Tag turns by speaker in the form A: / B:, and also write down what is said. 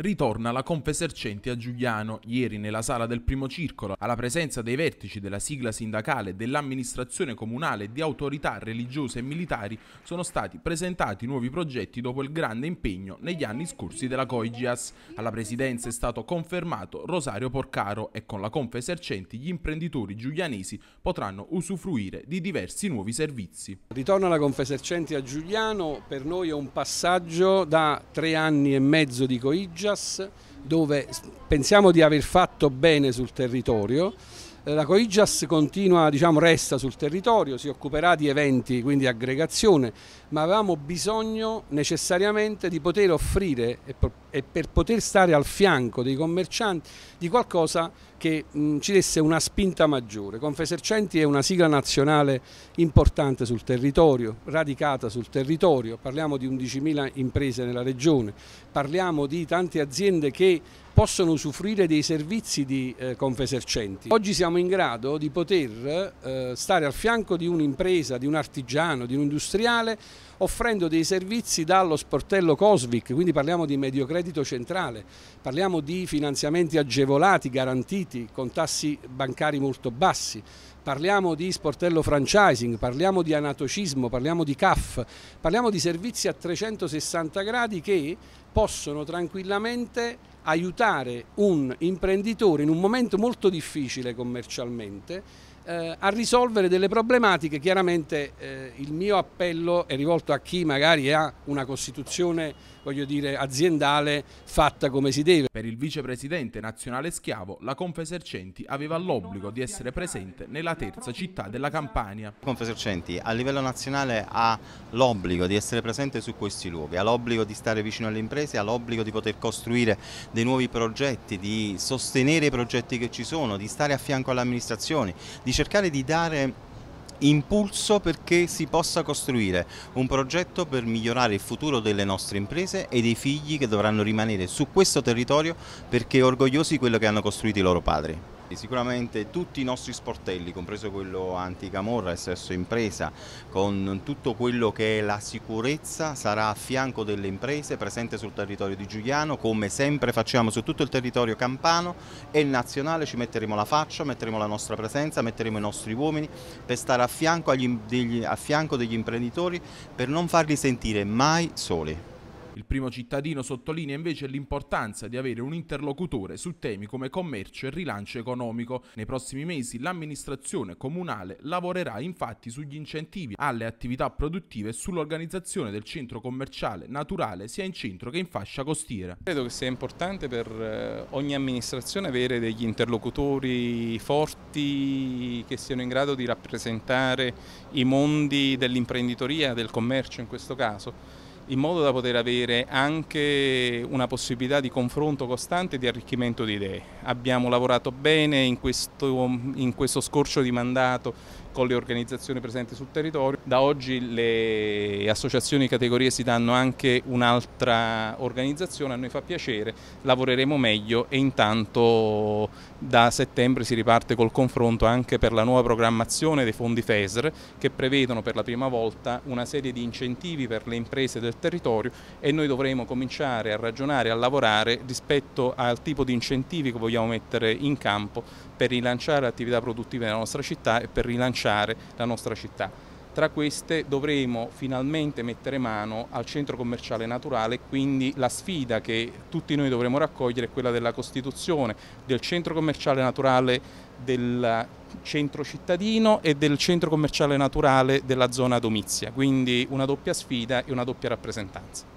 A: ritorna la Confesercenti a Giuliano. Ieri nella sala del primo circolo, alla presenza dei vertici della sigla sindacale, dell'amministrazione comunale, e di autorità religiose e militari, sono stati presentati nuovi progetti dopo il grande impegno negli anni scorsi della Coigias. Alla presidenza è stato confermato Rosario Porcaro e con la Confesercenti gli
B: imprenditori giulianesi potranno usufruire di diversi nuovi servizi. Ritorno alla Confesercenti a Giuliano per noi è un passaggio da tre anni e mezzo di Coigias Coigias dove pensiamo di aver fatto bene sul territorio. Eh, la Coigias continua, diciamo, resta sul territorio, si occuperà di eventi, quindi aggregazione, ma avevamo bisogno necessariamente di poter offrire e proporre e per poter stare al fianco dei commercianti di qualcosa che mh, ci desse una spinta maggiore. Confesercenti è una sigla nazionale importante sul territorio, radicata sul territorio, parliamo di 11.000 imprese nella regione, parliamo di tante aziende che possono usufruire dei servizi di eh, Confesercenti. Oggi siamo in grado di poter eh, stare al fianco di un'impresa, di un artigiano, di un industriale offrendo dei servizi dallo sportello Cosvic, quindi parliamo di mediocredito centrale, parliamo di finanziamenti agevolati, garantiti, con tassi bancari molto bassi, parliamo di sportello franchising, parliamo di anatocismo, parliamo di CAF, parliamo di servizi a 360 gradi che possono tranquillamente aiutare un imprenditore in un momento molto difficile commercialmente eh, a risolvere delle problematiche. Chiaramente eh, il mio appello è rivolto a chi magari ha una costituzione, voglio dire, aziendale fatta come si deve. Per il vicepresidente nazionale Schiavo, la Confesercenti aveva l'obbligo di
A: essere presente nella terza città della Campania.
C: Confesercenti a livello nazionale ha l'obbligo di essere presente su questi luoghi, ha l'obbligo di stare vicino alle imprese, ha l'obbligo di poter costruire dei nuovi progetti, di sostenere i progetti che ci sono, di stare a fianco alle amministrazioni, di cercare di dare impulso perché si possa costruire un progetto per migliorare il futuro delle nostre imprese e dei figli che dovranno rimanere su questo territorio perché orgogliosi di quello che hanno costruito i loro padri. Sicuramente tutti i nostri sportelli, compreso quello anti-camorra e stesso impresa, con tutto quello che è la sicurezza, sarà a fianco delle imprese, presente sul territorio di Giuliano, come sempre facciamo su tutto il territorio campano e nazionale, ci metteremo la faccia, metteremo la nostra presenza, metteremo i nostri uomini per stare a fianco, agli, degli, a fianco degli imprenditori, per non farli sentire mai soli. Il primo cittadino sottolinea invece
A: l'importanza di avere un interlocutore su temi come commercio e rilancio economico. Nei prossimi mesi l'amministrazione comunale lavorerà infatti sugli incentivi alle attività produttive e sull'organizzazione del centro commerciale naturale sia in centro che in fascia costiera.
D: Credo che sia importante per eh, ogni amministrazione avere degli interlocutori forti che siano in grado di rappresentare i mondi dell'imprenditoria, del commercio in questo caso in modo da poter avere anche una possibilità di confronto costante e di arricchimento di idee. Abbiamo lavorato bene in questo, in questo scorcio di mandato con le organizzazioni presenti sul territorio. Da oggi le associazioni di categorie si danno anche un'altra organizzazione, a noi fa piacere, lavoreremo meglio e intanto da settembre si riparte col confronto anche per la nuova programmazione dei fondi FESR che prevedono per la prima volta una serie di incentivi per le imprese del territorio e noi dovremo cominciare a ragionare, e a lavorare rispetto al tipo di incentivi che vogliamo mettere in campo per rilanciare attività produttive nella nostra città e per rilanciare rilanciare la nostra città. Tra queste dovremo finalmente mettere mano al centro commerciale naturale, quindi la sfida che tutti noi dovremo raccogliere è quella della costituzione del centro commerciale naturale del centro cittadino e del centro commerciale naturale della zona Domizia, quindi una doppia sfida e una doppia rappresentanza.